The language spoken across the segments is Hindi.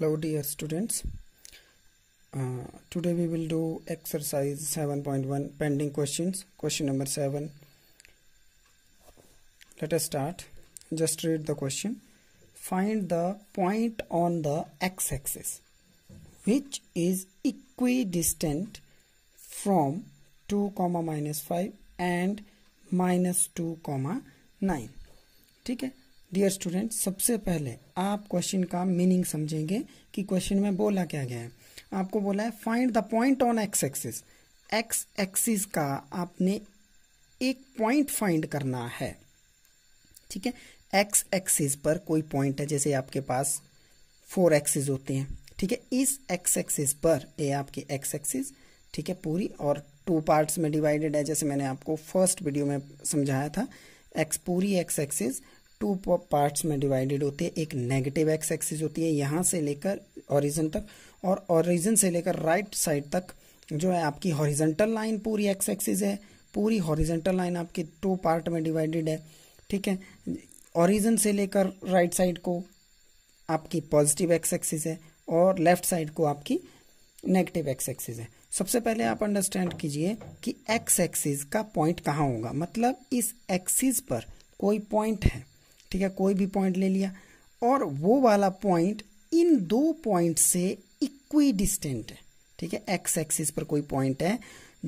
hello dear students uh, today we will do exercise 7.1 pending questions question number 7 let us start just read the question find the point on the x-axis which is equidistant from 2 comma minus 5 and minus 2 comma 9 ठीक है डियर स्टूडेंट सबसे पहले आप क्वेश्चन का मीनिंग समझेंगे कि क्वेश्चन में बोला क्या गया है आपको बोला है find the point on X X axis axis axis आपने एक पॉइंट फाइंड करना है ठीक है एक्स एक्सिस पर कोई पॉइंट है जैसे आपके पास फोर एक्सिस होते हैं ठीक है इस एक्स एक्सिस पर ये आपकी एक्स एक्सिस ठीक है पूरी और टू पार्ट्स में डिवाइडेड है जैसे मैंने आपको फर्स्ट वीडियो में समझाया था एक्स पूरी एक्स एक्सिस टू पार्ट्स में डिवाइडेड होती है एक नेगेटिव एक्स एक्सिस होती है यहाँ से लेकर ओरिजन तक और ओरिजन से लेकर राइट साइड तक जो है आपकी हॉरिजेंटल लाइन पूरी एक्स एक्सिस है पूरी हॉरिजेंटल लाइन आपकी टू पार्ट में डिवाइडेड है ठीक है ओरिजन से लेकर राइट साइड को आपकी पॉजिटिव एक्स एक्सिस है और लेफ्ट साइड को आपकी नेगेटिव एक्स एक्सिस है सबसे पहले आप अंडरस्टैंड कीजिए कि एक्स एक्सिस का पॉइंट कहाँ होगा मतलब इस एक्सिस पर कोई पॉइंट है ठीक है कोई भी पॉइंट ले लिया और वो वाला पॉइंट इन दो पॉइंट से इक्वी डिस्टेंट है ठीक है एक्स एक्सिस पर कोई पॉइंट है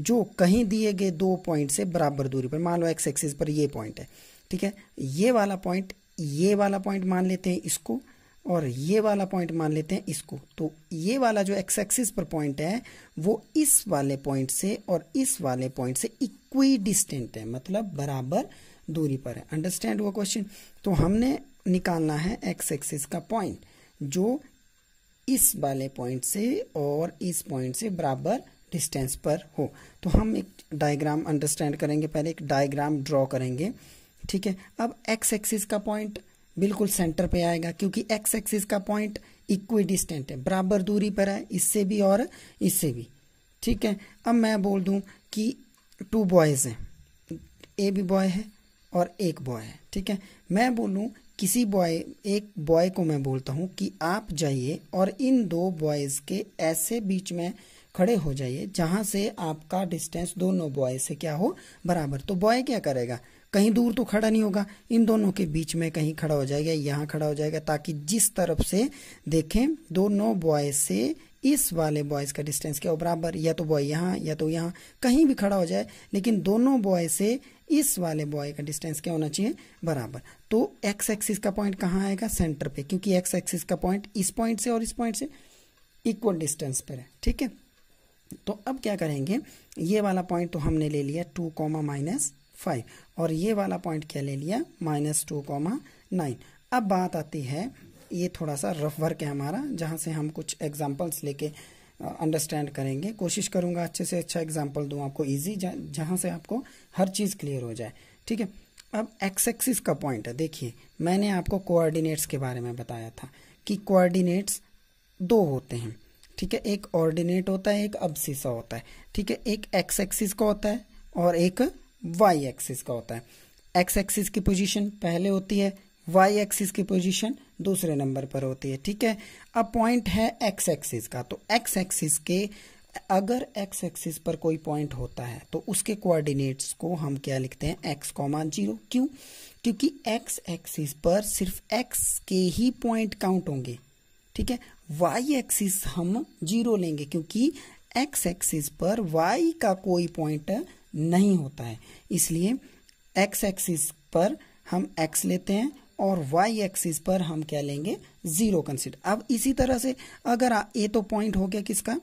जो कहीं दिए गए दो पॉइंट से बराबर दूरी पर मान लो एक्स एक्सिस पर ये पॉइंट है ठीक है ये वाला पॉइंट ये वाला पॉइंट मान लेते हैं इसको और ये वाला पॉइंट मान लेते हैं इसको तो ये वाला जो एक्स एक्सिस पर पॉइंट है वो इस वाले पॉइंट से और इस वाले पॉइंट से इक्वी डिस्टेंट है मतलब बराबर दूरी पर है अंडरस्टैंड हुआ क्वेश्चन तो हमने निकालना है एक्स एक्सिस का पॉइंट जो इस वाले पॉइंट से और इस पॉइंट से बराबर डिस्टेंस पर हो तो हम एक डायग्राम अंडरस्टैंड करेंगे पहले एक डायग्राम ड्रॉ करेंगे ठीक है अब एक्स एक्सिस का पॉइंट बिल्कुल सेंटर पे आएगा क्योंकि एक्स एक्सिस का पॉइंट इक्वी डिस्टेंट है बराबर दूरी पर है इससे भी और इससे भी ठीक है अब मैं बोल दूं कि टू बॉयज़ हैं ए भी बॉय है और एक बॉय है ठीक है मैं बोलूँ किसी बॉय एक बॉय को मैं बोलता हूँ कि आप जाइए और इन दो बॉयज़ के ऐसे बीच में खड़े हो जाइए जहाँ से आपका डिस्टेंस दोनों बॉय से क्या हो बराबर तो बॉय क्या करेगा कहीं दूर तो खड़ा नहीं होगा इन दोनों के बीच में कहीं खड़ा हो जाएगा यहाँ खड़ा हो जाएगा ताकि जिस तरफ से देखें दोनों बॉय से इस वाले बॉयज़ का डिस्टेंस क्या हो बराबर या तो बॉय यहाँ या तो यहाँ कहीं भी खड़ा हो जाए लेकिन दोनों बॉय से इस वाले बॉय का डिस्टेंस क्या होना चाहिए बराबर तो एक्स एक्सिस का पॉइंट कहाँ आएगा सेंटर पे क्योंकि एक्स एक्सिस का पॉइंट इस पॉइंट से और इस पॉइंट से इक्वल डिस्टेंस पर है ठीक है तो अब क्या करेंगे ये वाला पॉइंट तो हमने ले लिया टू कॉमा माइनस फाइव और ये वाला पॉइंट क्या ले लिया माइनस टू कॉमा नाइन अब बात आती है ये थोड़ा सा रफ वर्क है हमारा जहाँ से हम कुछ एग्जाम्पल्स लेके अंडरस्टैंड करेंगे कोशिश करूंगा अच्छे से अच्छा एग्जाम्पल दूँ आपको ईजी जहां से आपको हर चीज़ क्लियर हो जाए ठीक है अब एक्स एक्सिस का पॉइंट है देखिए मैंने आपको कोऑर्डिनेट्स के बारे में बताया था कि कोऑर्डिनेट्स दो होते हैं ठीक है एक ऑर्डिनेट होता है एक अबसिसा होता है ठीक है एक एक्स एक्सिस का होता है और एक वाई एक्सिस का होता है एक्स एक्सिस की पोजीशन पहले होती है वाई एक्सिस की पोजीशन दूसरे नंबर पर होती है ठीक है अब पॉइंट है एक्स एक्सिस का तो एक्स एक्सिस के अगर एक्स एक्सिस पर कोई पॉइंट होता है तो उसके कोऑर्डिनेट्स को हम क्या लिखते हैं एक्स कॉमा जीरो क्यों क्योंकि एक्स एक्सिस पर सिर्फ एक्स के ही पॉइंट काउंट होंगे ठीक है वाई एक्सिस हम जीरो लेंगे क्योंकि एक्स एक्सिस पर वाई का कोई पॉइंट नहीं होता है इसलिए एक्स एक्सिस पर हम एक्स लेते हैं और वाई एक्सिस पर हम क्या लेंगे जीरो कंसिडर अब इसी तरह से अगर ए तो पॉइंट हो गया किसका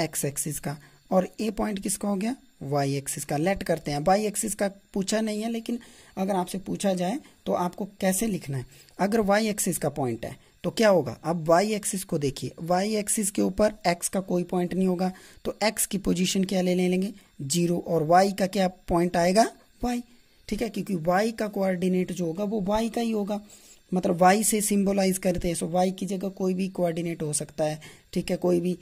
एक्स एक्सिस का और ए पॉइंट किसका हो गया वाई एक्सिस का लेट करते हैं वाई एक्सिस का पूछा नहीं है लेकिन अगर आपसे पूछा जाए तो आपको कैसे लिखना है अगर वाई एक्सिस का पॉइंट है तो क्या होगा अब वाई एक्सिस को देखिए वाई एक्सिस के ऊपर एक्स का कोई पॉइंट नहीं होगा तो एक्स की पोजीशन क्या ले लेंगे जीरो और वाई का क्या पॉइंट आएगा वाई ठीक है क्योंकि वाई का कोऑर्डिनेट जो होगा वो वाई का ही होगा मतलब वाई से सिंबलाइज करते हैं सो वाई की जगह कोई भी कोऑर्डिनेट हो सकता है ठीक है कोई भी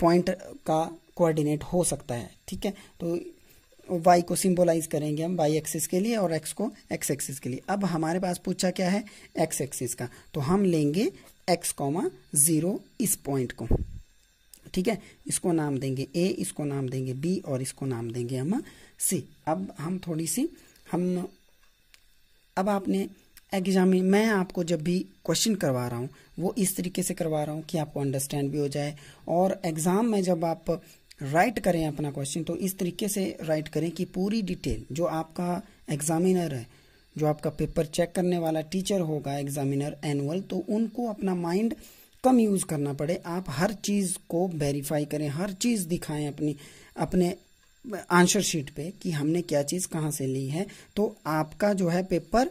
पॉइंट का कोऑर्डिनेट हो सकता है ठीक है तो वाई को सिंबलाइज करेंगे हम वाई एक्सिस के लिए और एक्स को एक्स एक्सिस के लिए अब हमारे पास पूछा क्या है एक्स एक्सिस का तो हम लेंगे एक्स कॉमा जीरो इस पॉइंट को ठीक है इसको नाम देंगे ए इसको नाम देंगे बी और इसको नाम देंगे हम सी अब हम थोड़ी सी हम अब आपने एग्जाम में मैं आपको जब भी क्वेश्चन करवा रहा हूँ वो इस तरीके से करवा रहा हूँ कि आपको अंडरस्टैंड भी हो जाए और एग्ज़ाम में जब आप राइट करें अपना क्वेश्चन तो इस तरीके से राइट करें कि पूरी डिटेल जो आपका एग्ज़ामिनर है जो आपका पेपर चेक करने वाला टीचर होगा एग्ज़ामिनर एनुअल तो उनको अपना माइंड कम यूज़ करना पड़े आप हर चीज़ को वेरीफाई करें हर चीज़ दिखाएं अपनी अपने आंसर शीट पे कि हमने क्या चीज़ कहाँ से ली है तो आपका जो है paper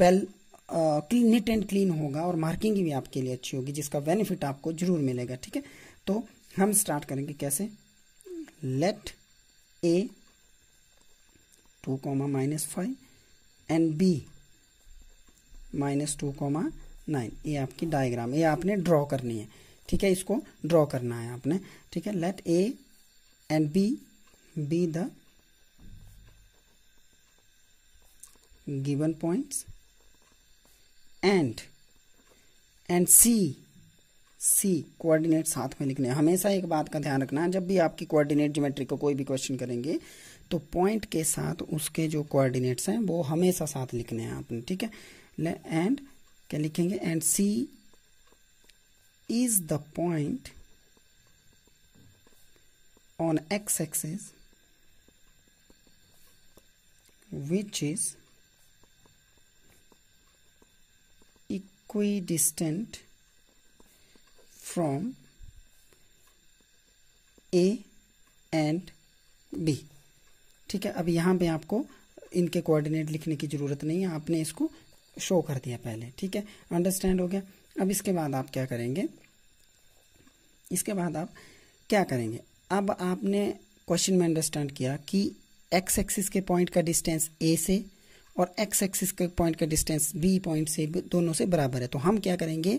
well clean neat and clean होगा और मार्किंग भी आपके लिए अच्छी होगी जिसका बेनिफिट आपको जरूर मिलेगा ठीक है तो हम स्टार्ट करेंगे कैसे let A two comma minus five and B minus two comma nine ये आपकी डायग्राम ये आपने ड्रॉ करनी है ठीक है इसको ड्रॉ करना है आपने ठीक है let A and B be the given points and and C C coordinate साथ में लिखने हमेशा एक बात का ध्यान रखना जब भी आपकी कोऑर्डिनेट ज्योमेट्री को कोई भी क्वेश्चन करेंगे तो पॉइंट के साथ उसके जो कोऑर्डिनेट्स हैं वो हमेशा साथ लिखने हैं आपने ठीक है एंड क्या लिखेंगे and C is the point on x axis which is equidistant from A and B ठीक है अब यहाँ पे आपको इनके कोऑर्डिनेट लिखने की ज़रूरत नहीं है आपने इसको शो कर दिया पहले ठीक है अंडरस्टैंड हो गया अब इसके बाद आप क्या करेंगे इसके बाद आप क्या करेंगे अब आपने क्वेश्चन में अंडरस्टैंड किया कि एक्स एक्सिस के पॉइंट का डिस्टेंस ए से और एक्स एक्सिस के पॉइंट का डिस्टेंस बी पॉइंट से दोनों से बराबर है तो हम क्या करेंगे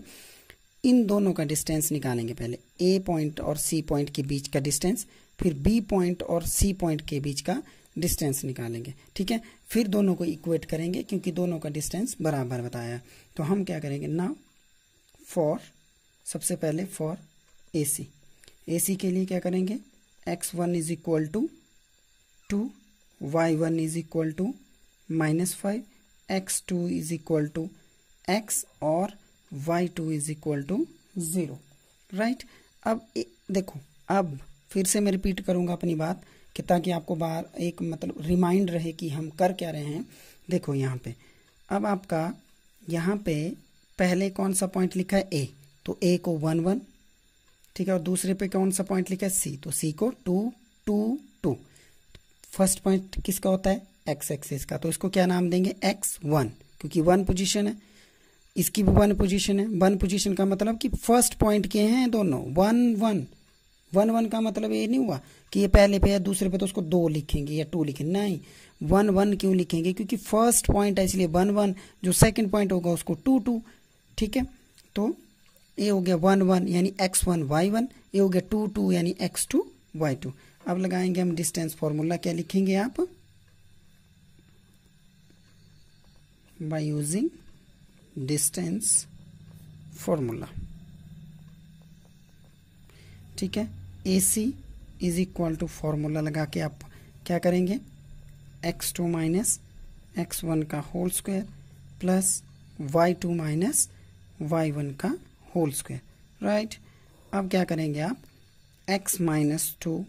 इन दोनों का डिस्टेंस निकालेंगे पहले ए पॉइंट और सी पॉइंट के बीच का डिस्टेंस फिर बी पॉइंट और सी पॉइंट के बीच का डिस्टेंस निकालेंगे ठीक है फिर दोनों को इक्वेट करेंगे क्योंकि दोनों का डिस्टेंस बराबर बताया तो हम क्या करेंगे ना फॉर सबसे पहले फॉर ए सी ए सी के लिए क्या करेंगे x one is equal to two y1 is equal to minus 5 x2 is equal to x और y2 is equal to zero right अब ए, देखो अब फिर से मैं रिपीट करूँगा अपनी बात कि ताकि आपको बार एक मतलब रिमाइंड रहे कि हम कर क्या रहे हैं देखो यहाँ पे अब आपका यहाँ पे पहले कौन सा पॉइंट लिखा है ए तो ए को वन वन ठीक है और दूसरे पे कौन सा पॉइंट लिखा है सी तो सी को टू टू फर्स्ट पॉइंट किसका होता है एक्स एक्सिस का तो इसको क्या नाम देंगे एक्स वन क्योंकि वन पोजीशन है इसकी भी वन पोजीशन है वन पोजीशन का मतलब कि फर्स्ट पॉइंट के हैं दोनों वन वन वन वन का मतलब ये नहीं हुआ कि ये पहले पे या दूसरे पे तो उसको दो लिखेंगे या टू लिखेंगे नहीं वन वन क्यों लिखेंगे क्योंकि फर्स्ट पॉइंट है इसलिए वन वन जो सेकेंड पॉइंट होगा उसको टू टू ठीक है तो ये हो गया वन वन यानी एक्स वन वाई वन ये हो गया टू टू यानी एक्स टू वाई टू अब लगाएंगे हम डिस्टेंस फॉर्मूला क्या लिखेंगे आप बाय यूजिंग डिस्टेंस फॉर्मूला ठीक है A C is equal to formula लगा के आप क्या करेंगे x two minus x one का whole square plus y two minus y one का होल स्क्वायर राइट अब क्या करेंगे आप x minus two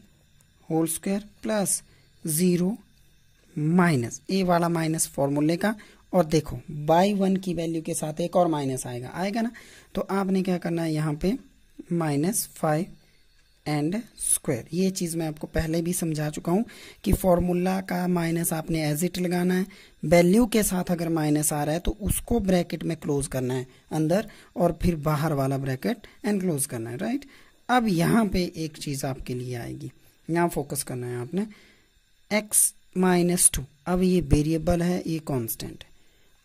whole square plus zero minus a वाला माइनस फॉर्मूले का और देखो बाई वन की वैल्यू के साथ एक और माइनस आएगा आएगा ना तो आपने क्या करना है यहाँ पे माइनस फाइव एंड स्क्वायर ये चीज़ मैं आपको पहले भी समझा चुका हूँ कि फॉर्मूला का माइनस आपने एज इट लगाना है वैल्यू के साथ अगर माइनस आ रहा है तो उसको ब्रैकेट में क्लोज करना है अंदर और फिर बाहर वाला ब्रैकेट एंड क्लोज करना है राइट अब यहाँ पे एक चीज़ आपके लिए आएगी यहाँ फोकस करना है आपने एक्स माइनस टू अब ये वेरिएबल है ये कांस्टेंट है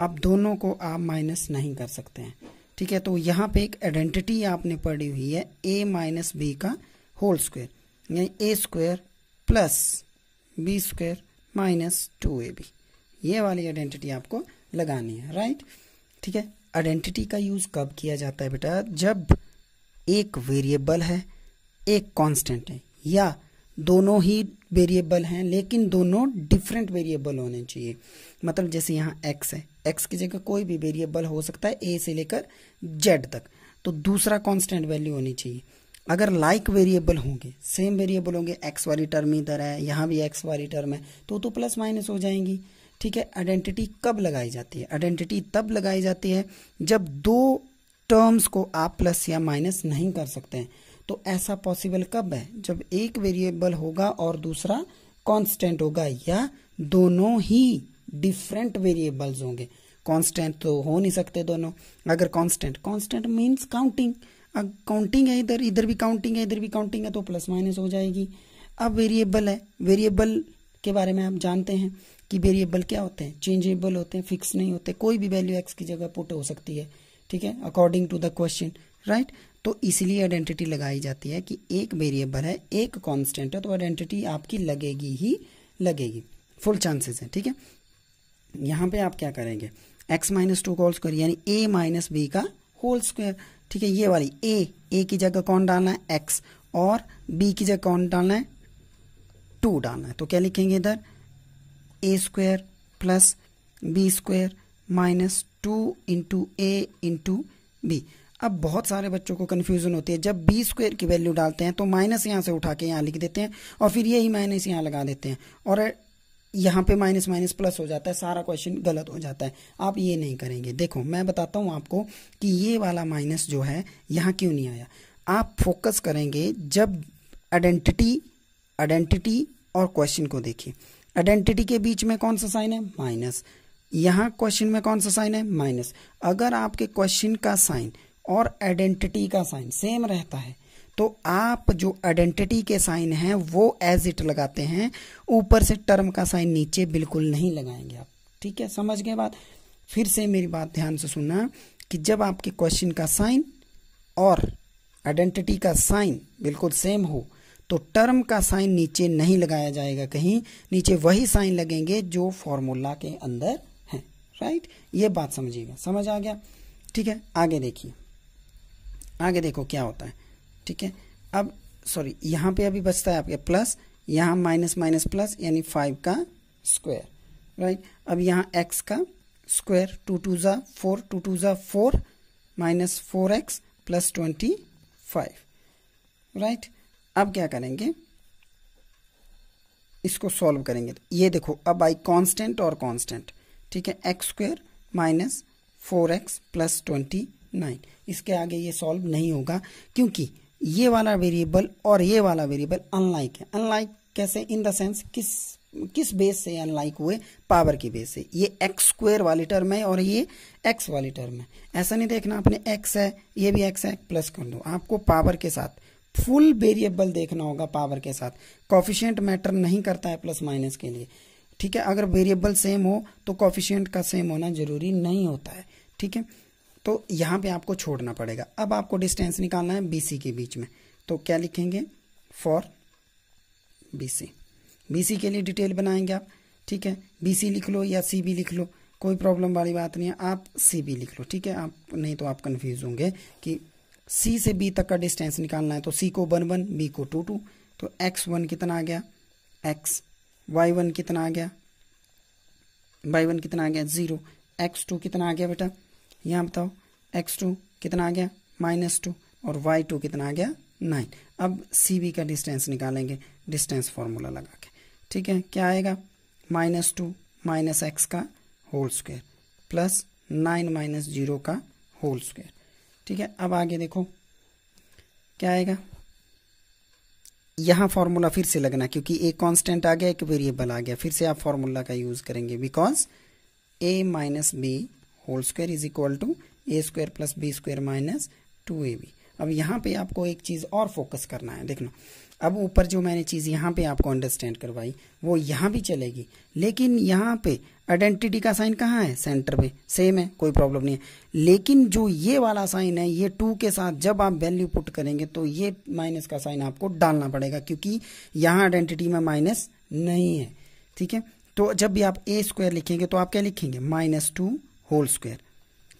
अब दोनों को आप माइनस नहीं कर सकते हैं ठीक है तो यहाँ पे एक आइडेंटिटी आपने पढ़ी हुई है ए माइनस बी का होल स्क्वायर यानी a square plus b square minus two a b ये वाली आइडेंटिटी आपको लगानी है राइट ठीक है आइडेंटिटी का यूज़ कब किया जाता है बेटा जब एक वेरिएबल है एक कांस्टेंट है या दोनों ही वेरिएबल हैं लेकिन दोनों डिफरेंट वेरिएबल होने चाहिए मतलब जैसे यहाँ एक्स है एक्स की जगह कोई भी वेरिएबल हो सकता है ए से लेकर जेड तक तो दूसरा कांस्टेंट वैल्यू होनी चाहिए अगर लाइक वेरिएबल होंगे सेम वेरिएबल होंगे एक्स वाली टर्म इधर है यहाँ भी एक्स वाली टर्म है तो तो प्लस माइनस हो जाएंगी ठीक है आइडेंटिटी कब लगाई जाती है आइडेंटिटी तब लगाई जाती है जब दो टर्म्स को आप प्लस या माइनस नहीं कर सकते हैं तो ऐसा पॉसिबल कब है जब एक वेरिएबल होगा और दूसरा कांस्टेंट होगा या दोनों ही डिफरेंट वेरिएबल्स होंगे कांस्टेंट तो हो नहीं सकते दोनों अगर कांस्टेंट कांस्टेंट मींस काउंटिंग अब काउंटिंग है इधर इधर भी काउंटिंग है इधर भी काउंटिंग है तो प्लस माइनस हो जाएगी अब वेरिएबल है वेरिएबल के बारे में आप जानते हैं कि वेरिएबल क्या होते हैं चेंजेबल होते हैं फिक्स नहीं होते कोई भी वैल्यू एक्स की जगह पुट हो सकती है ठीक है according to the question right तो इसलिए आइडेंटिटी लगाई जाती है कि एक वेरिएबल है एक कांस्टेंट है तो आइडेंटिटी आपकी लगेगी ही लगेगी फुल चांसेस है ठीक है यहाँ पे आप क्या करेंगे एक्स माइनस टू का होल स्क्वायर यानी ए माइनस बी का होल स्क्वायर ठीक है ये वाली ए ए की जगह कौन डालना है एक्स और बी की जगह कौन डालना है टू डालना है तो क्या लिखेंगे इधर a square plus b square minus two into a into b अब बहुत सारे बच्चों को कन्फ्यूज़न होती है जब बी स्क्वेयर की वैल्यू डालते हैं तो माइनस यहाँ से उठा के यहाँ लिख देते हैं और फिर यही माइनस यहाँ लगा देते हैं और यहाँ पे माइनस माइनस प्लस हो जाता है सारा क्वेश्चन गलत हो जाता है आप ये नहीं करेंगे देखो मैं बताता हूँ आपको कि ये वाला माइनस जो है यहाँ क्यों नहीं आया आप फोकस करेंगे जब आइडेंटिटी आइडेंटिटी और क्वेश्चन को देखिए आइडेंटिटी के बीच में कौन सा साइन है माइनस यहाँ क्वेश्चन में कौन सा साइन है माइनस अगर आपके क्वेश्चन का साइन और आइडेंटिटी का साइन सेम रहता है तो आप जो आइडेंटिटी के साइन हैं वो एज इट लगाते हैं ऊपर से टर्म का साइन नीचे बिल्कुल नहीं लगाएंगे आप ठीक है समझ गए बात फिर से मेरी बात ध्यान से सुनना कि जब आपके क्वेश्चन का साइन और आइडेंटिटी का साइन बिल्कुल सेम हो तो टर्म का साइन नीचे नहीं लगाया जाएगा कहीं नीचे वही साइन लगेंगे जो फॉर्मूला के अंदर हैं राइट ये बात समझिएगा समझ आ गया ठीक है आगे देखिए आगे देखो क्या होता है ठीक है अब सॉरी यहाँ पे अभी बचता है आपके प्लस यहाँ माइनस माइनस प्लस यानी फाइव का स्क्वायर राइट अब यहाँ एक्स का स्क्वायर टू टू ज़ा फोर टू टू ज़ा four minus four x plus twenty five right अब क्या करेंगे इसको सॉल्व करेंगे ये देखो अब आई कांस्टेंट और कांस्टेंट ठीक है x square minus four x plus twenty nine इसके आगे ये सॉल्व नहीं होगा क्योंकि ये वाला वेरिएबल और ये वाला वेरिएबल अनलाइक है अनलाइक कैसे इन द सेंस किस किस बेस से अनलाइक हुए पावर की बेस से ये एक्स स्क्वेयर वाली टर्म है और ये एक्स वाली टर्म है ऐसा नहीं देखना आपने एक्स है ये भी एक्स है प्लस कर दो आपको पावर के साथ फुल वेरिएबल देखना होगा पावर के साथ कॉफिशियंट मैटर नहीं करता है प्लस माइनस के लिए ठीक है अगर वेरिएबल सेम हो तो कॉफिशियंट का सेम होना जरूरी नहीं होता है ठीक है तो यहाँ पे आपको छोड़ना पड़ेगा अब आपको डिस्टेंस निकालना है बी के बीच में तो क्या लिखेंगे फॉर बी सी के लिए डिटेल बनाएंगे आप ठीक है बीसी लिख लो या सी लिख लो कोई प्रॉब्लम वाली बात नहीं है आप सी बी लिख लो ठीक है आप नहीं तो आप कन्फ्यूज होंगे कि सी से बी तक का डिस्टेंस निकालना है तो सी को वन वन बी को टू टू तो एक्स वन कितना आ गया एक्स वाई वन कितना आ गया वाई वन कितना आ गया ज़ीरो एक्स टू कितना आ गया बेटा यहाँ बताओ एक्स टू कितना आ गया माइनस टू और वाई टू कितना आ गया नाइन अब सी बी का डिस्टेंस निकालेंगे डिस्टेंस फार्मूला लगा के ठीक है क्या आएगा माइनस टू माइनस एक्स का whole square plus nine minus zero का होल स्क्वेयर ठीक है अब आगे देखो क्या आएगा यहाँ फार्मूला फिर से लगना क्योंकि एक कांस्टेंट आ गया एक वेरिएबल आ गया फिर से आप फॉर्मूला का यूज़ करेंगे because a minus b whole square is equal to a square plus b square minus two a b अब यहाँ पे आपको एक चीज़ और फोकस करना है देख लो अब ऊपर जो मैंने चीज़ यहाँ पे आपको अंडरस्टैंड करवाई वो यहाँ भी चलेगी लेकिन यहाँ पे आइडेंटिटी का साइन कहाँ है सेंटर पे सेम है कोई प्रॉब्लम नहीं है लेकिन जो ये वाला साइन है ये टू के साथ जब आप वैल्यू पुट करेंगे तो ये माइनस का साइन आपको डालना पड़ेगा क्योंकि यहाँ आइडेंटिटी में माइनस नहीं है ठीक है तो जब भी आप ए स्क्वायर लिखेंगे तो आप क्या लिखेंगे माइनस टू होल स्क्वायर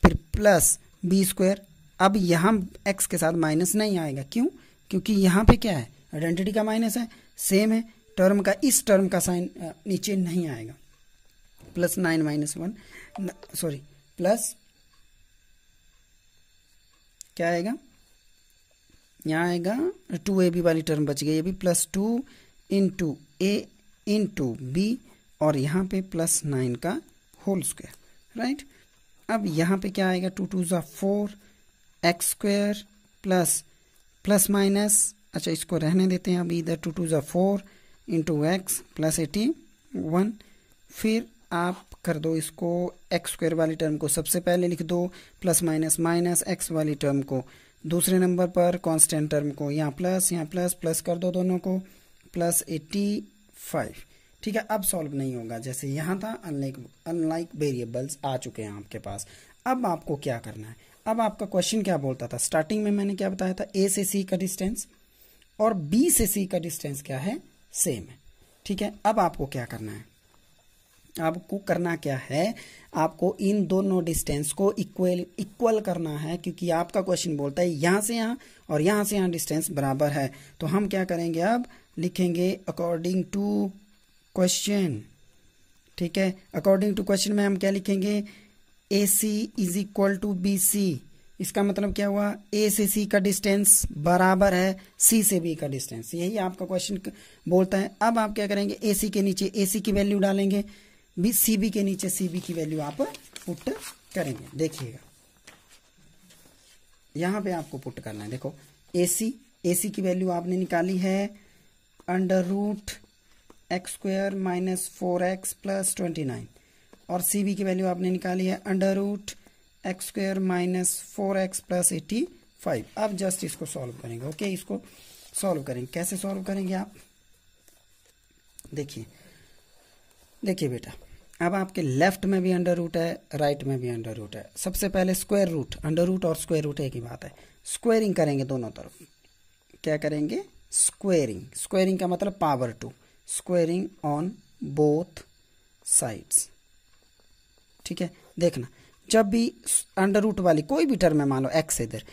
फिर प्लस बी स्क्वायर अब यहाँ एक्स के साथ माइनस नहीं आएगा क्यों क्योंकि यहाँ पे क्या है आइडेंटिटी का माइनस है सेम है टर्म का इस टर्म का साइन नीचे नहीं आएगा plus nine minus one sorry plus क्या आएगा यहाँ आएगा टू ए बी वाली टर्म बच गई ये भी plus two into a into b और यहाँ पे प्लस नाइन का होल स्क्वायर राइट अब यहाँ पे क्या आएगा टू टू ज़ा four x square plus plus minus अच्छा इसको रहने देते हैं अभी इधर टू टू ज़ा four into x plus eighty one फिर आप कर दो इसको एक्स स्क्वेयर वाली टर्म को सबसे पहले लिख दो प्लस माइनस माइनस एक्स वाली टर्म को दूसरे नंबर पर कांस्टेंट टर्म को यहाँ प्लस यहाँ प्लस प्लस कर दो दोनों को प्लस एटी फाइव ठीक है अब सॉल्व नहीं होगा जैसे यहाँ था अनलाइक अनलाइक वेरिएबल्स आ चुके हैं आपके पास अब आपको क्या करना है अब आपका क्वेश्चन क्या बोलता था स्टार्टिंग में मैंने क्या बताया था ए से सी का डिस्टेंस और बी से सी का डिस्टेंस क्या है सेम है ठीक है अब आपको क्या करना है आपको करना क्या है आपको इन दोनों डिस्टेंस को इक्वल इक्वल करना है क्योंकि आपका क्वेश्चन बोलता है यहाँ से यहाँ और यहाँ से यहाँ डिस्टेंस बराबर है तो हम क्या करेंगे अब लिखेंगे अकॉर्डिंग टू क्वेश्चन ठीक है अकॉर्डिंग टू क्वेश्चन में हम क्या लिखेंगे A C is equal to B C इसका मतलब क्या हुआ ए से सी का डिस्टेंस बराबर है सी से बी का डिस्टेंस यही आपका क्वेश्चन बोलता है अब आप क्या करेंगे ए सी के नीचे ए सी की वैल्यू डालेंगे बी सी बी के नीचे सी बी की वैल्यू आप पुट करेंगे देखिएगा यहां पे आपको पुट करना है देखो ए सी ए सी की वैल्यू आपने निकाली है under root x square minus four x plus twenty nine और सी बी की वैल्यू आपने निकाली है under root x square minus four x plus eighty five अब जस्ट इसको सॉल्व करेंगे ओके okay? इसको सॉल्व करेंगे कैसे सॉल्व करेंगे आप देखिए देखिए बेटा अब आपके लेफ्ट में भी अंडर रूट है राइट में भी अंडर रूट है सबसे पहले स्क्वायर रूट अंडर रूट और स्क्वायर रूट एक ही बात है स्क्वायरिंग करेंगे दोनों तरफ क्या करेंगे स्क्वायरिंग स्क्वायरिंग का मतलब power two squaring on both sides ठीक है देखना जब भी अंडर रूट वाली कोई भी टर्म है मान लो एक्स इधर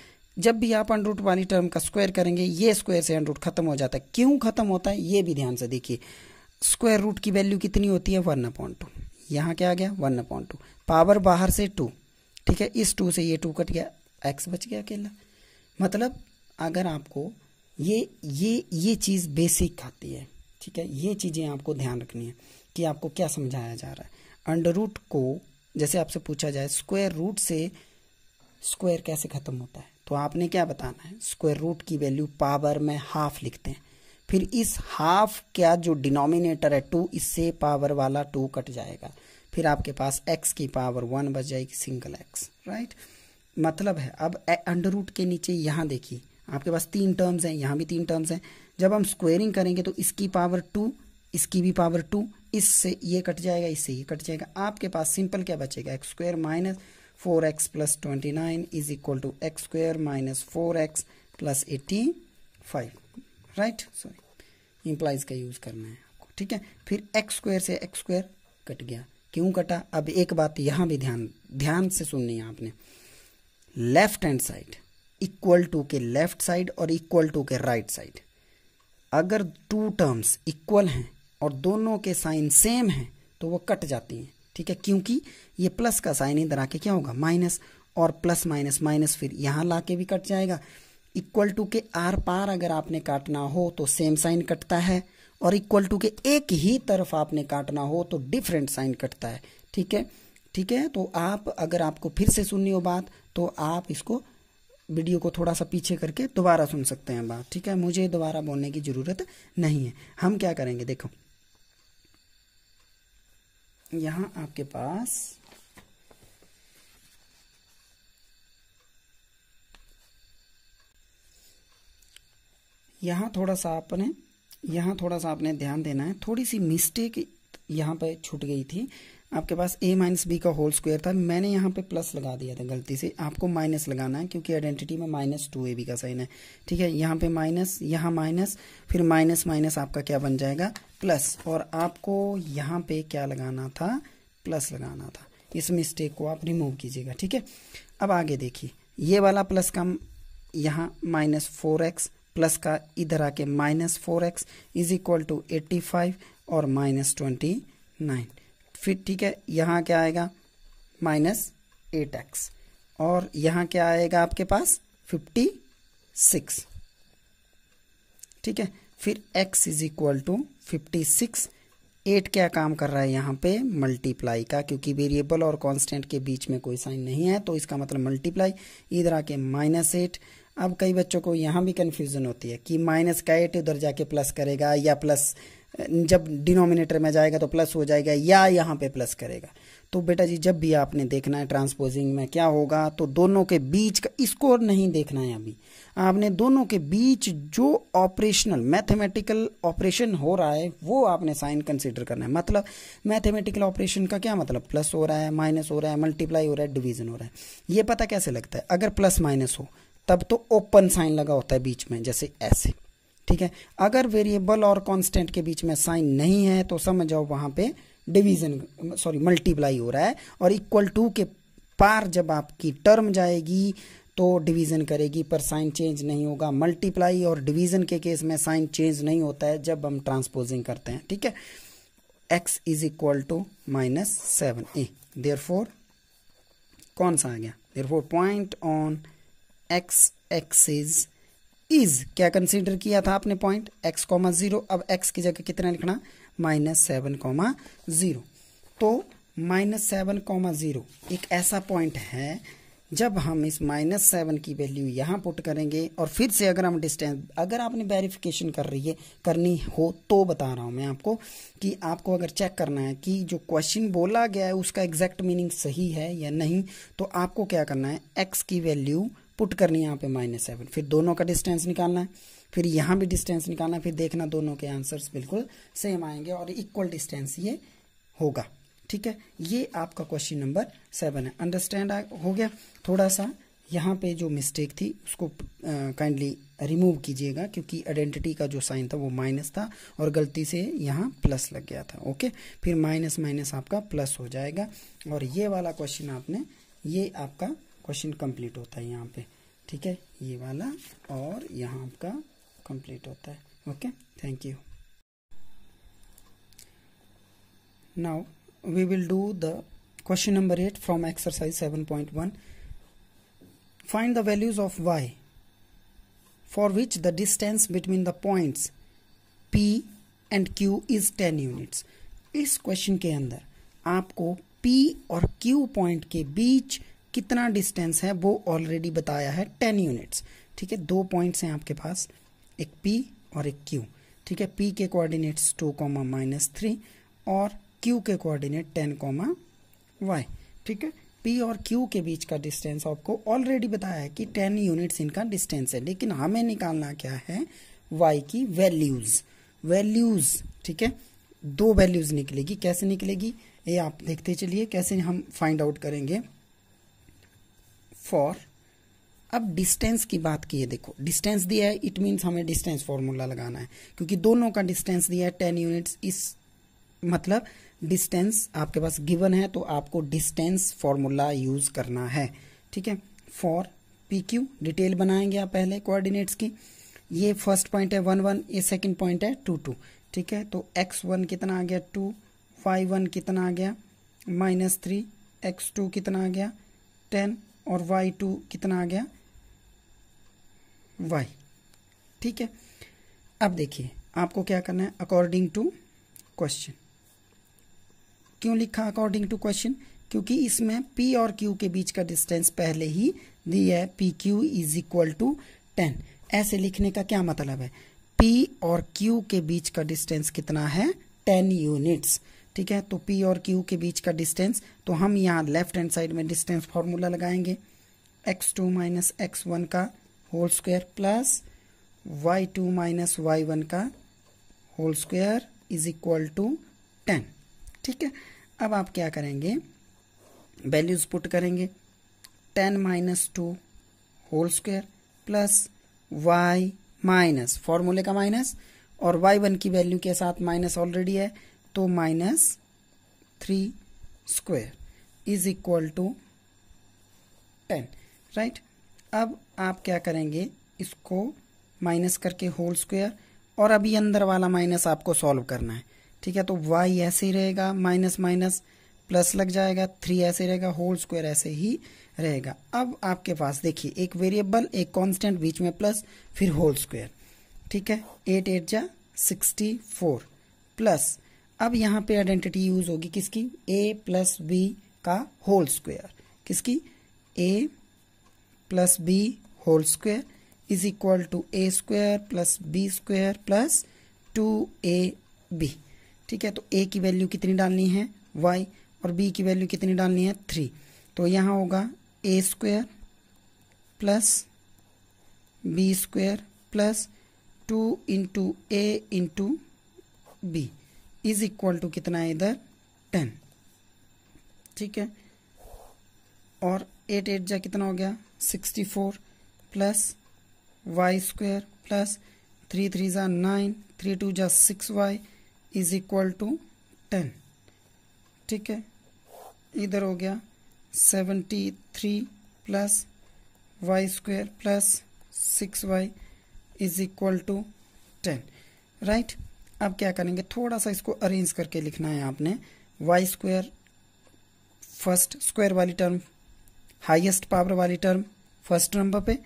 जब भी आप अंडर रूट वाली टर्म का स्क्वायर करेंगे ये स्क्वायर से अंडर रूट खत्म हो जाता है क्यों खत्म होता है ये भी ध्यान से देखिए स्क्वायर रूट की वैल्यू कितनी होती है वन अपॉइंट टू यहाँ क्या आ गया वन अपॉइंट टू पावर बाहर से टू ठीक है इस टू से ये टू कट गया एक्स बच गया अकेला मतलब अगर आपको ये ये ये चीज़ बेसिक आती है ठीक है ये चीज़ें आपको ध्यान रखनी है कि आपको क्या समझाया जा रहा है अंडर रूट को जैसे आपसे पूछा जाए स्क्वायर रूट से स्क्वायर कैसे ख़त्म होता है तो आपने क्या बताना है स्क्वायर रूट की वैल्यू पावर में हाफ लिखते हैं फिर इस हाफ का जो डिनोमिनेटर है टू इससे पावर वाला टू कट जाएगा फिर आपके पास एक्स की पावर वन बच जाएगी सिंगल एक्स राइट मतलब है अब अंडर रूट के नीचे यहाँ देखिए आपके पास तीन टर्म्स हैं यहाँ भी तीन टर्म्स हैं जब हम स्क्वेयरिंग करेंगे तो इसकी पावर टू इसकी भी पावर टू इससे ये कट जाएगा इससे ये कट जाएगा आपके पास सिंपल क्या बचेगा x square minus four x plus twenty nine is equal to x square minus four x plus eighty five right sorry implies का यूज़ करना है आपको ठीक है फिर एक्स स्क्वेयर से एक्स स्क्वेयर कट गया क्यों कटा अब एक बात यहां भी ध्यान ध्यान से सुननी है आपने left hand side equal to के लेफ्ट साइड और इक्वल टू के राइट साइड अगर टू टर्म्स इक्वल हैं और दोनों के साइन सेम हैं तो वो कट जाती हैं ठीक है क्योंकि ये प्लस का साइन इधर आके क्या होगा माइनस और प्लस माइनस माइनस फिर यहाँ लाके भी कट जाएगा इक्वल टू के आर पार अगर आपने काटना हो तो सेम साइन कटता है और इक्वल टू के एक ही तरफ आपने काटना हो तो डिफरेंट साइन कटता है ठीक है ठीक है तो आप अगर आपको फिर से सुननी हो बात तो आप इसको वीडियो को थोड़ा सा पीछे करके दोबारा सुन सकते हैं बात ठीक है मुझे दोबारा बोलने की ज़रूरत नहीं है हम क्या करेंगे देखो यहां आपके पास यहां थोड़ा सा आपने यहां थोड़ा सा आपने ध्यान देना है थोड़ी सी मिस्टेक यहां पर छूट गई थी आपके पास ए माइनस बी का होल स्क्वायर था मैंने यहाँ पे प्लस लगा दिया था गलती से आपको माइनस लगाना है क्योंकि आइडेंटिटी में माइनस टू ए बी का साइन है ठीक है यहाँ पे माइनस यहाँ माइनस फिर माइनस माइनस आपका क्या बन जाएगा प्लस और आपको यहाँ पे क्या लगाना था प्लस लगाना था इस मिस्टेक को आप रिमूव कीजिएगा ठीक है अब आगे देखिए ये वाला प्लस का यहाँ माइनस फोर एक्स प्लस का इधर आके minus four x is equal to eighty five और माइनस ट्वेंटी नाइन फिर ठीक है यहाँ क्या आएगा माइनस एट एक्स और यहाँ क्या आएगा आपके पास फिफ्टी सिक्स ठीक है फिर x is equal to fifty six eight क्या काम कर रहा है यहाँ पे मल्टीप्लाई का क्योंकि वेरिएबल और कांस्टेंट के बीच में कोई साइन नहीं है तो इसका मतलब मल्टीप्लाई इधर आके माइनस एट अब कई बच्चों को यहाँ भी कन्फ्यूजन होती है कि माइनस का एट उधर जाके प्लस करेगा या प्लस जब डिनोमिनेटर में जाएगा तो प्लस हो जाएगा या यहाँ पे प्लस करेगा तो बेटा जी जब भी आपने देखना है ट्रांसपोजिंग में क्या होगा तो दोनों के बीच का स्कोर नहीं देखना है अभी आपने दोनों के बीच जो ऑपरेशनल मैथमेटिकल ऑपरेशन हो रहा है वो आपने साइन कंसिडर करना है मतलब मैथमेटिकल ऑपरेशन का क्या मतलब प्लस हो रहा है माइनस हो रहा है मल्टीप्लाई हो रहा है डिवीजन हो रहा है ये पता कैसे लगता है अगर प्लस माइनस हो तब तो ओपन साइन लगा होता है बीच में जैसे ऐसे ठीक है अगर वेरिएबल और कांस्टेंट के बीच में साइन नहीं है तो समझ जाओ वहां पे डिवीजन सॉरी मल्टीप्लाई हो रहा है और इक्वल टू के पार जब आपकी टर्म जाएगी तो डिवीजन करेगी पर साइन चेंज नहीं होगा मल्टीप्लाई और डिवीजन के केस में साइन चेंज नहीं होता है जब हम ट्रांसपोजिंग करते हैं ठीक है x is equal to minus seven a therefore कौन सा आ गया therefore point on x axis is is क्या कंसीडर किया था आपने पॉइंट एक्स कॉमा जीरो अब एक्स की जगह कितना लिखना माइनस सेवन कॉमा जीरो तो माइनस सेवन कॉमा जीरो एक ऐसा पॉइंट है जब हम इस माइनस सेवन की वैल्यू यहाँ पुट करेंगे और फिर से अगर हम डिस्टेंस अगर आपने वेरिफिकेशन कर रही है करनी हो तो बता रहा हूँ मैं आपको कि आपको अगर चेक करना है कि जो क्वेश्चन बोला गया है उसका एग्जैक्ट मीनिंग सही है या नहीं तो आपको क्या करना है एक्स की वैल्यू पुट करनी है यहाँ पे माइनस सेवन फिर दोनों का डिस्टेंस निकालना है फिर यहाँ भी डिस्टेंस निकालना है फिर देखना दोनों के आंसर्स बिल्कुल सेम आएंगे और इक्वल डिस्टेंस ये होगा ठीक है ये आपका क्वेश्चन नंबर सेवन है अंडरस्टैंड हो गया थोड़ा सा यहाँ पे जो मिस्टेक थी उसको काइंडली रिमूव कीजिएगा क्योंकि आइडेंटिटी का जो साइन था वो माइनस था और गलती से यहाँ प्लस लग गया था ओके फिर माइनस माइनस आपका प्लस हो जाएगा और ये वाला क्वेश्चन आपने ये आपका क्वेश्चन कंप्लीट होता है यहाँ पे ठीक है ये वाला और यहाँ का कंप्लीट होता है okay thank you now we will do the question number eight from exercise seven point one find the values of y for which the distance between the point P and Q is ten units इस क्वेश्चन के अंदर आपको पी और क्यू पॉइंट के बीच कितना डिस्टेंस है वो ऑलरेडी बताया है टेन यूनिट्स ठीक है दो पॉइंट्स हैं आपके पास एक पी और एक क्यू ठीक है पी के coordinates two comma minus three और क्यू के कोऑर्डिनेट टेन कॉमा वाई ठीक है पी और क्यू के बीच का डिस्टेंस आपको ऑलरेडी बताया है कि टेन यूनिट्स इनका डिस्टेंस है लेकिन हमें निकालना क्या है वाई की वैल्यूज वैल्यूज ठीक है दो वैल्यूज निकलेगी कैसे निकलेगी ये आप देखते चलिए कैसे हम फाइंड आउट करेंगे फॉर अब डिस्टेंस की बात की है देखो डिस्टेंस दिया है इट मीन्स हमें डिस्टेंस फॉर्मूला लगाना है क्योंकि दोनों का डिस्टेंस दिया है टेन यूनिट्स इस मतलब डिस्टेंस आपके पास गिवन है तो आपको डिस्टेंस फॉर्मूला यूज करना है ठीक है फॉर पी क्यू डिटेल बनाएंगे आप पहले कोऑर्डिनेट्स की ये फर्स्ट पॉइंट है वन वन ये सेकंड पॉइंट है टू टू ठीक है तो एक्स वन कितना आ गया टू वाई वन कितना आ गया माइनस थ्री एक्स टू कितना आ गया टेन और वाई टू कितना आ गया वाई ठीक है अब देखिए आपको क्या करना है अकॉर्डिंग टू क्वेश्चन क्यों लिखा अकॉर्डिंग टू क्वेश्चन क्योंकि इसमें पी और क्यू के बीच का डिस्टेंस पहले ही दी है P Q is equal to ten ऐसे लिखने का क्या मतलब है पी और क्यू के बीच का डिस्टेंस कितना है टेन यूनिट्स ठीक है तो P और Q के बीच का डिस्टेंस तो हम यहाँ लेफ्ट हैंड साइड में डिस्टेंस फार्मूला लगाएंगे x two minus x one का whole square plus y two minus y one का whole square is equal to ten ठीक है अब आप क्या करेंगे वैल्यूज पुट करेंगे ten minus two whole square plus y minus फॉर्मूले का माइनस और वाई वन की वैल्यू के साथ माइनस ऑलरेडी है तो minus three square is equal to ten right अब आप क्या करेंगे इसको माइनस करके होल स्क्वेयर और अभी अंदर वाला माइनस आपको सॉल्व करना है ठीक है तो वाई ऐसे ही रहेगा माइनस माइनस प्लस लग जाएगा थ्री ऐसे रहेगा होल स्क्वायर ऐसे ही रहेगा अब आपके पास देखिए एक वेरिएबल एक कांस्टेंट बीच में प्लस फिर होल स्क्वायर ठीक है एट एट जा सिक्सटी फोर प्लस अब यहाँ पे आइडेंटिटी यूज होगी किसकी ए प्लस बी का होल स्क्वायर किसकी a plus b whole square is equal to a square plus b square plus two a b ठीक है तो ए की वैल्यू कितनी डालनी है वाई और बी की वैल्यू कितनी डालनी है थ्री तो यहाँ होगा a square plus b square plus two into a into b is equal to कितना है इधर टेन ठीक है और एट एट जा कितना हो गया sixty four plus y square plus three three जा नाइन थ्री टू जा six y is equal to ten ठीक है इधर हो गया seventy three plus y square plus six y is equal to ten right अब क्या करेंगे थोड़ा सा इसको अरेंज करके लिखना है आपने वाई स्क्वायर फर्स्ट स्क्वायर वाली टर्म हाईएस्ट पावर वाली टर्म फर्स्ट नंबर पे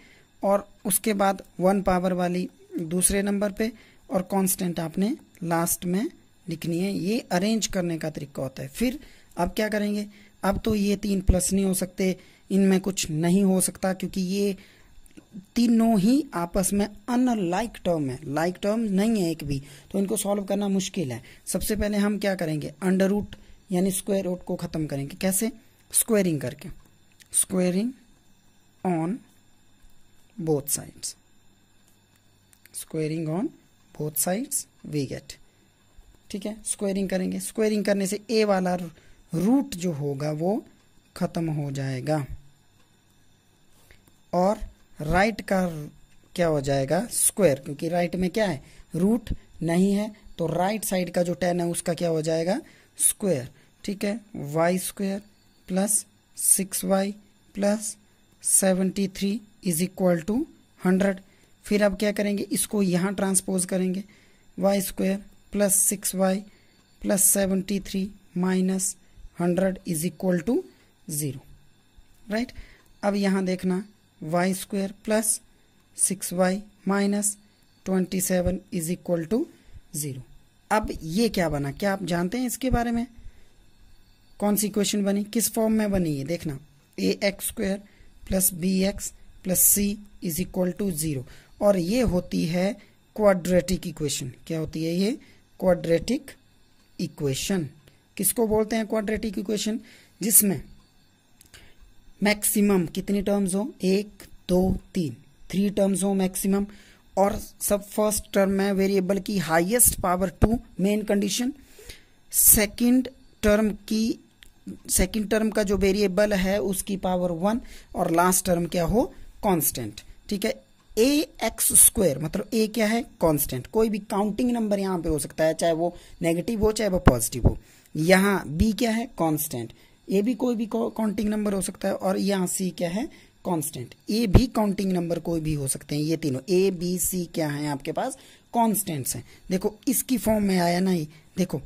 और उसके बाद वन पावर वाली दूसरे नंबर पे और कांस्टेंट आपने लास्ट में लिखनी है ये अरेंज करने का तरीका होता है फिर अब क्या करेंगे अब तो ये तीन प्लस नहीं हो सकते इनमें कुछ नहीं हो सकता क्योंकि ये तीनों ही आपस में अनलाइक टर्म है लाइक टर्म नहीं है एक भी तो इनको सॉल्व करना मुश्किल है सबसे पहले हम क्या करेंगे अंडर रूट यानी स्क्वायर रूट को खत्म करेंगे कैसे स्क्वायरिंग करके squaring on both sides squaring on both sides we get ठीक है स्क्वायरिंग करेंगे स्क्वायरिंग करने से ए वाला रूट जो होगा वो खत्म हो जाएगा राइट का क्या हो जाएगा स्क्वायर क्योंकि राइट में क्या है रूट नहीं है तो राइट साइड का जो टेन है उसका क्या हो जाएगा स्क्वायर ठीक है Y square plus six Y plus seventy three is equal to hundred फिर अब क्या करेंगे इसको यहाँ ट्रांसपोज करेंगे Y square plus six Y plus seventy three minus hundred is equal to zero right अब यहाँ देखना Y square plus six Y minus twenty seven is equal to zero अब ये क्या बना क्या आप जानते हैं इसके बारे में कौन सी क्वेश्चन बनी किस फॉर्म में बनी ये देखना A X square plus B X plus C is equal to zero और ये होती है क्वाड्रेटिक इक्वेशन क्या होती है ये क्वाड्रेटिक इक्वेशन किसको बोलते हैं क्वाड्रेटिक इक्वेशन जिसमें मैक्सिमम कितनी टर्म्स हो एक दो तीन थ्री टर्म्स हो मैक्सिमम और सब फर्स्ट टर्म में वेरिएबल की highest power two main condition second term की सेकंड टर्म का जो वेरिएबल है उसकी पावर वन और लास्ट टर्म क्या हो कांस्टेंट ठीक है ए एक्स स्क्वायर मतलब ए क्या है कांस्टेंट कोई भी काउंटिंग नंबर यहां पे हो सकता है चाहे वो नेगेटिव हो चाहे वो पॉजिटिव हो यहाँ बी क्या है कॉन्स्टेंट ये भी कोई भी काउंटिंग नंबर हो सकता है और यहाँ सी क्या है कांस्टेंट ए भी काउंटिंग नंबर कोई भी हो सकते हैं ये तीनों ए बी सी क्या है आपके पास कांस्टेंट्स हैं देखो इसकी फॉर्म में आया ना ये देखो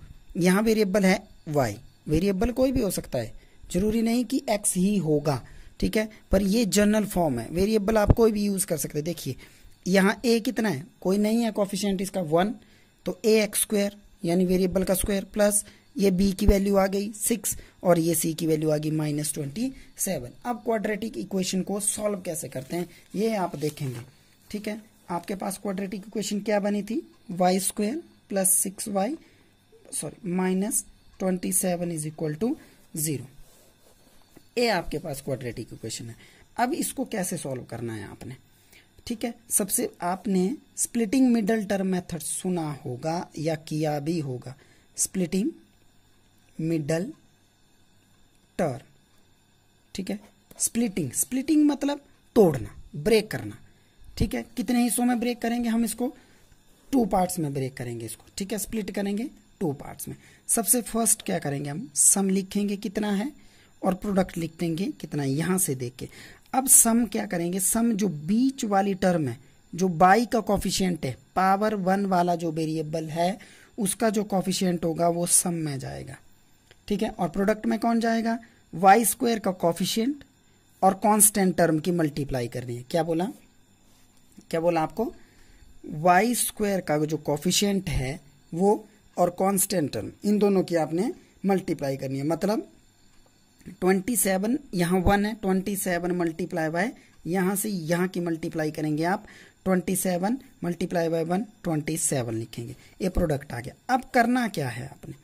यहाँ वेरिएबल है वाई वेरिएबल कोई भी हो सकता है जरूरी नहीं कि एक्स ही होगा ठीक है पर ये जनरल फॉर्म है वेरिएबल आप कोई भी यूज कर सकते हैं देखिए यहाँ ए कितना है कोई नहीं है कॉफिशेंट इसका वन तो ए एक्स स्क्वायर यानी वेरिएबल का स्क्वायर प्लस ये बी की वैल्यू आ गई सिक्स और ये सी की वैल्यू आ गई माइनस ट्वेंटी सेवन अब क्वाड्रेटिक इक्वेशन को सॉल्व कैसे करते हैं ये आप देखेंगे ठीक है आपके पास क्वाड्रेटिक इक्वेशन क्या बनी थी Y square plus six Y sorry minus twenty seven is equal to zero ये आपके पास क्वाड्रेटिक इक्वेशन है अब इसको कैसे सॉल्व करना है आपने ठीक है सबसे आपने स्प्लिटिंग मिडल टर्म मेथड सुना होगा या किया भी होगा स्प्लिटिंग मिडल टर ठीक है स्प्लिटिंग स्प्लिटिंग मतलब तोड़ना ब्रेक करना ठीक है कितने हिस्सों में ब्रेक करेंगे हम इसको टू पार्ट्स में ब्रेक करेंगे इसको ठीक है स्प्लिट करेंगे टू पार्ट्स में सबसे फर्स्ट क्या करेंगे हम सम लिखेंगे कितना है और प्रोडक्ट लिख देंगे कितना यहां से देख के अब सम क्या करेंगे सम जो बीच वाली टर्म है जो बाई का कॉफिशियंट है पावर वन वाला जो वेरिएबल है उसका जो कॉफिशियंट होगा वो सम में जाएगा ठीक है और प्रोडक्ट में कौन जाएगा वाई स्क्वायर का कॉफिशियंट और कांस्टेंट टर्म की मल्टीप्लाई करनी है क्या बोला क्या बोला आपको वाई स्क्वायर का जो कॉफिशियंट है वो और कांस्टेंट टर्म इन दोनों की आपने मल्टीप्लाई करनी है मतलब ट्वेंटी सेवन यहाँ वन है ट्वेंटी सेवन मल्टीप्लाई बाय यहाँ से यहाँ की मल्टीप्लाई करेंगे आप twenty seven multiply by one twenty seven लिखेंगे ये प्रोडक्ट आ गया अब करना क्या है आपने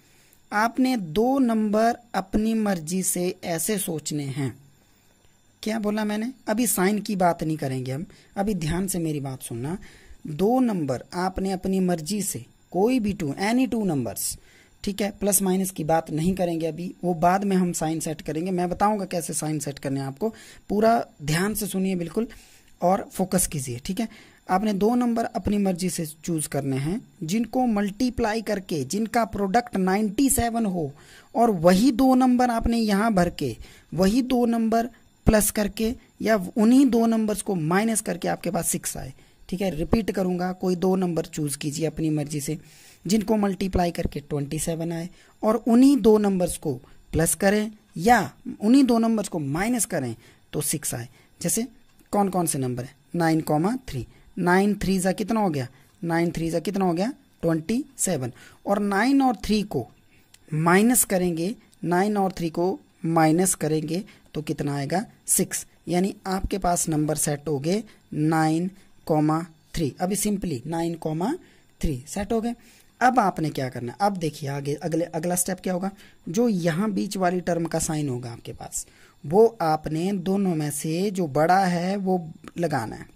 आपने दो नंबर अपनी मर्जी से ऐसे सोचने हैं क्या बोला मैंने अभी साइन की बात नहीं करेंगे हम अभी ध्यान से मेरी बात सुनना दो नंबर आपने अपनी मर्जी से कोई भी टू एनी टू नंबर्स ठीक है प्लस माइनस की बात नहीं करेंगे अभी वो बाद में हम साइन सेट करेंगे मैं बताऊंगा कैसे साइन सेट करने आपको पूरा ध्यान से सुनिए बिल्कुल और फोकस कीजिए ठीक है आपने दो नंबर अपनी मर्जी से चूज करने हैं जिनको मल्टीप्लाई करके जिनका प्रोडक्ट 97 हो और वही दो नंबर आपने यहाँ भर के वही दो नंबर प्लस करके या उन्हीं दो नंबर्स को माइनस करके आपके पास सिक्स आए ठीक है रिपीट करूँगा कोई दो नंबर चूज़ कीजिए अपनी मर्जी से जिनको मल्टीप्लाई करके ट्वेंटी सेवन आए और उन्हीं दो नंबर्स को प्लस करें या उन्हीं दो नंबर्स को माइनस करें तो सिक्स आए जैसे कौन कौन से नंबर है nine comma three nine three ज़ा कितना हो गया नाइन थ्री ज़ा कितना हो गया ट्वेंटी सेवन और नाइन और थ्री को माइनस करेंगे नाइन और थ्री को माइनस करेंगे तो कितना आएगा सिक्स यानी आपके पास नंबर सेट हो गए नाइन कॉमा थ्री अभी simply nine comma three set हो गए अब आपने क्या करना अब देखिए आगे अगले अगला स्टेप क्या होगा जो यहाँ बीच वाली टर्म का साइन होगा आपके पास वो आपने दोनों में से जो बड़ा है वो लगाना है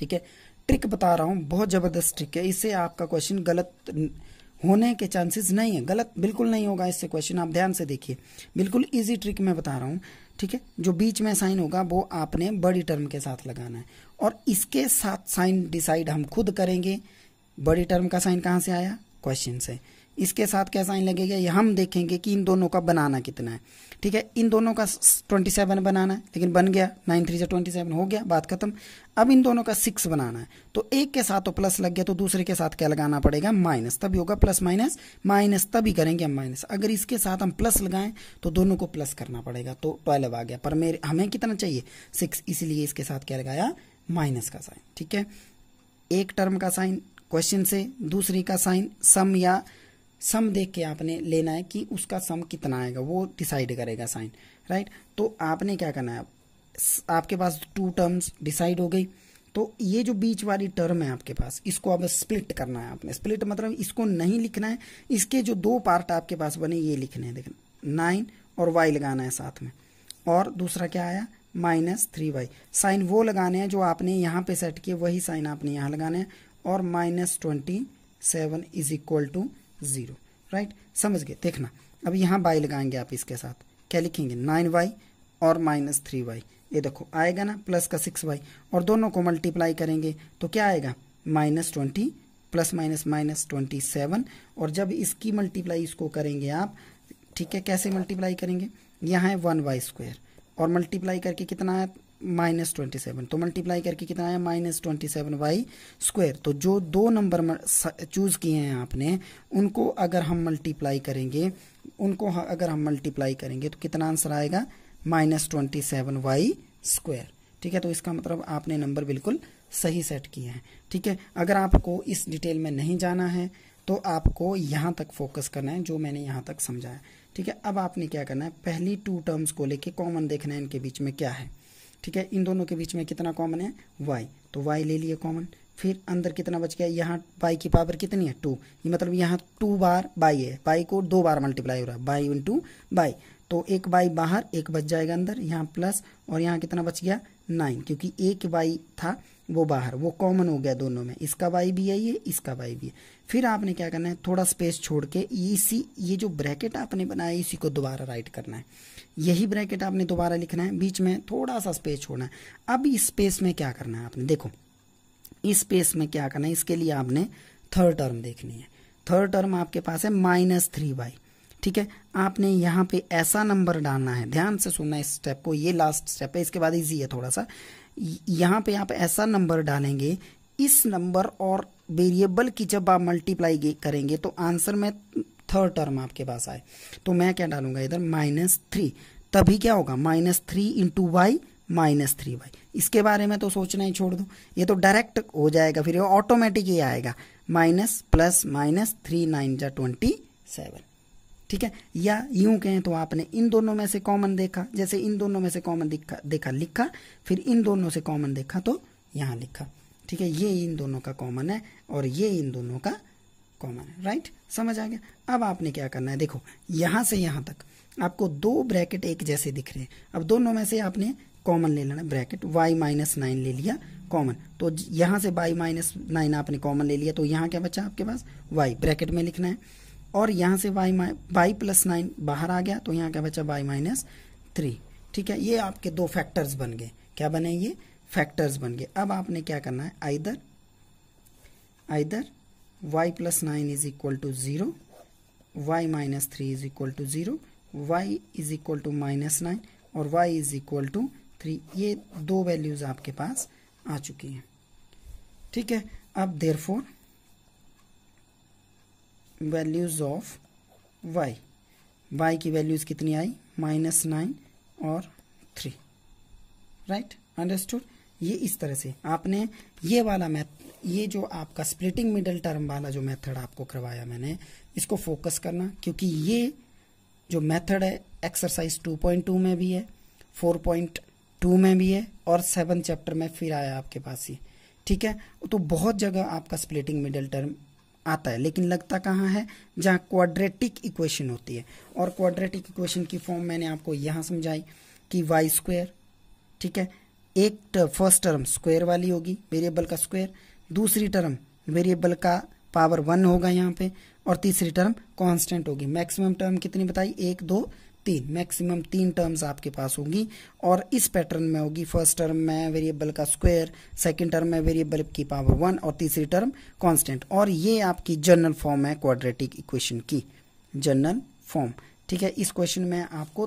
ठीक है ट्रिक बता रहा हूँ बहुत ज़बरदस्त ट्रिक है इससे आपका क्वेश्चन गलत होने के चांसेस नहीं है गलत बिल्कुल नहीं होगा इससे क्वेश्चन आप ध्यान से देखिए बिल्कुल इजी ट्रिक मैं बता रहा हूँ ठीक है जो बीच में साइन होगा वो आपने बड़ी टर्म के साथ लगाना है और इसके साथ साइन डिसाइड हम खुद करेंगे बड़ी टर्म का साइन कहाँ से आया क्वेश्चन से इसके साथ क्या साइन लगेगा ये हम देखेंगे कि इन दोनों का बनाना कितना है ठीक है इन दोनों का ट्वेंटी सेवन बनाना है लेकिन बन गया नाइन थ्री से ट्वेंटी सेवन हो गया बात खत्म अब इन दोनों का सिक्स बनाना है तो एक के साथ तो प्लस लग गया तो दूसरे के साथ क्या लगाना पड़ेगा माइनस तभी होगा प्लस माइनस माइनस तभी करेंगे हम माइनस अगर इसके साथ हम प्लस लगाएं तो दोनों को प्लस करना पड़ेगा तो ट्वेल्व आ गया पर मेरे हमें कितना चाहिए सिक्स इसलिए इसके साथ क्या लगाया माइनस का साइन ठीक है एक टर्म का साइन क्वेश्चन से दूसरी का साइन सम या सम देख के आपने लेना है कि उसका सम कितना आएगा वो डिसाइड करेगा साइन राइट तो आपने क्या करना है आपके पास टू टर्म्स डिसाइड हो गई तो ये जो बीच वाली टर्म है आपके पास इसको अब स्प्लिट करना है आपने स्प्लिट मतलब इसको नहीं लिखना है इसके जो दो पार्ट आपके पास बने ये लिखने हैं देखना नाइन और वाई लगाना है साथ में और दूसरा क्या आया माइनस थ्री वाई साइन वो लगाने हैं जो आपने यहाँ पे सेट किए वही साइन आपने यहाँ लगाने हैं और minus twenty seven is equal to zero right समझ गए देखना अब यहाँ बाई लगाएंगे आप इसके साथ क्या लिखेंगे नाइन वाई और माइनस थ्री वाई ये देखो आएगा ना प्लस का सिक्स वाई और दोनों को मल्टीप्लाई करेंगे तो क्या आएगा minus twenty plus minus minus twenty seven और जब इसकी मल्टीप्लाई इसको करेंगे आप ठीक है कैसे मल्टीप्लाई करेंगे यहाँ है वन वाई स्क्वायर और मल्टीप्लाई करके कितना आया माइनस ट्वेंटी सेवन तो मल्टीप्लाई करके कितना आया minus twenty seven Y square तो जो दो नंबर चूज किए हैं आपने उनको अगर हम मल्टीप्लाई करेंगे उनको अगर हम मल्टीप्लाई करेंगे तो कितना आंसर आएगा minus twenty seven Y square ठीक है तो इसका मतलब आपने नंबर बिल्कुल सही सेट किए हैं ठीक है अगर आपको इस डिटेल में नहीं जाना है तो आपको यहाँ तक फोकस करना है जो मैंने यहाँ तक समझाया ठीक है अब आपने क्या करना है पहली टू टर्म्स को लेके कॉमन देखना है इनके बीच में क्या है ठीक है इन दोनों के बीच में कितना कॉमन है वाई तो वाई ले लिए कॉमन फिर अंदर कितना बच गया यहाँ बाई की पावर कितनी है टू ये मतलब यहाँ टू बार बाई है बाई को दो बार मल्टीप्लाई हो रहा है बाई इन टू बाई तो एक बाई बाहर एक बच जाएगा अंदर यहाँ प्लस और यहाँ कितना बच गया नाइन क्योंकि एक वाई था वो बाहर वो कॉमन हो गया दोनों में इसका वाई भी है ये इसका वाई भी है फिर आपने क्या करना है थोड़ा स्पेस छोड़ के इसी ये जो ब्रैकेट आपने बनाया इसी को दोबारा राइट करना है यही ब्रैकेट आपने दोबारा लिखना है बीच में थोड़ा सा स्पेस छोड़ना है अब इस स्पेस में क्या करना है आपने देखो इस स्पेस में क्या करना है इसके लिए आपने थर्ड टर्म देखनी है थर्ड टर्म आपके पास है माइनस थ्री वाई ठीक है आपने यहाँ पे ऐसा नंबर डालना है ध्यान से सुनना इस स्टेप को ये लास्ट स्टेप है इसके बाद इजी है थोड़ा सा यहाँ पे आप ऐसा नंबर डालेंगे इस नंबर और वेरिएबल की जब आप मल्टीप्लाई करेंगे तो आंसर में थर्ड टर्म आपके पास आए तो मैं क्या डालूंगा इधर माइनस थ्री तभी क्या होगा minus three into Y minus three Y इसके बारे में तो सोचना ही छोड़ दो ये तो डायरेक्ट हो जाएगा फिर ये ऑटोमेटिक ही आएगा minus plus minus three nine जा ट्वेंटी सेवन ठीक है या यूं कहें तो आपने इन दोनों में से कॉमन देखा जैसे इन दोनों में से कॉमन देखा देखा लिखा फिर इन दोनों से कॉमन देखा तो यहाँ लिखा ठीक है ये इन दोनों का कॉमन है और ये इन दोनों का कॉमन है राइट समझ आ गया अब आपने क्या करना है देखो यहां से यहां तक आपको दो ब्रैकेट एक जैसे दिख रहे हैं अब दोनों में से आपने कॉमन ले लेना ब्रैकेट वाई माइनस नाइन ले लिया कॉमन तो यहां से वाई माइनस नाइन आपने कॉमन ले लिया तो यहां क्या बचा आपके पास वाई ब्रैकेट में लिखना है और यहाँ से वाई माइ वाई प्लस नाइन बाहर आ गया तो यहाँ क्या बचा वाई माइनस थ्री ठीक है ये आपके दो फैक्टर्स बन गए क्या बने ये फैक्टर्स बन गए अब आपने क्या करना है either either Y plus nine is equal to zero Y minus three is equal to zero Y is equal to minus nine और Y is equal to three ये दो वैल्यूज़ आपके पास आ चुकी हैं ठीक है अब there four values of Y Y की वैल्यूज़ कितनी आई माइनस नाइन और थ्री राइट अंडरस्टूड ये इस तरह से आपने ये वाला मैथ ये जो आपका स्प्लिटिंग मिडल टर्म वाला जो मेथड आपको करवाया मैंने इसको फोकस करना क्योंकि ये जो मेथड है एक्सरसाइज 2.2 में भी है 4.2 में भी है और सेवन चैप्टर में फिर आया आपके पास ही ठीक है तो बहुत जगह आपका स्प्लिटिंग मिडल टर्म आता है लेकिन लगता कहाँ है जहाँ क्वाड्रेटिक इक्वेशन होती है और क्वाड्रेटिक इक्वेशन की फॉर्म मैंने आपको यहाँ समझाई कि वाई स्क्वेयर ठीक है एक फर्स्ट टर्म स्क्वेयर वाली होगी वेरिएबल का स्क्वेयर दूसरी टर्म वेरिएबल का पावर वन होगा यहाँ पे और तीसरी टर्म कांस्टेंट होगी मैक्सिमम टर्म कितनी बताई एक दो तीन मैक्सिमम तीन टर्म्स आपके पास होंगी और इस पैटर्न में होगी फर्स्ट टर्म में वेरिएबल का स्क्वायर सेकंड टर्म में वेरिएबल की पावर वन और तीसरी टर्म कांस्टेंट और ये आपकी जनरल फॉर्म है क्वाड्रेटिक इक्वेशन की जनरल फॉर्म ठीक है इस क्वेश्चन में आपको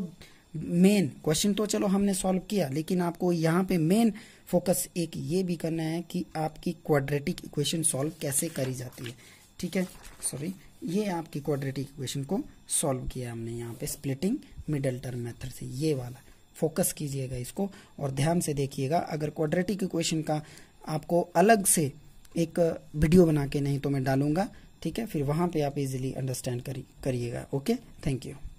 मेन क्वेश्चन तो चलो हमने सॉल्व किया लेकिन आपको यहाँ पे मेन फोकस एक ये भी करना है कि आपकी क्वाड्रेटिक इक्वेशन सॉल्व कैसे करी जाती है ठीक है सॉरी ये आपकी क्वाड्रेटिक इक्वेशन को सॉल्व किया हमने यहाँ पे स्प्लिटिंग मिडल टर्म मेथड से ये वाला फोकस कीजिएगा इसको और ध्यान से देखिएगा अगर क्वाड्रेटिक इक्वेशन का आपको अलग से एक वीडियो बना के नहीं तो मैं डालूंगा ठीक है फिर वहां पे आप इजीली अंडरस्टैंड करिएगा ओके थैंक यू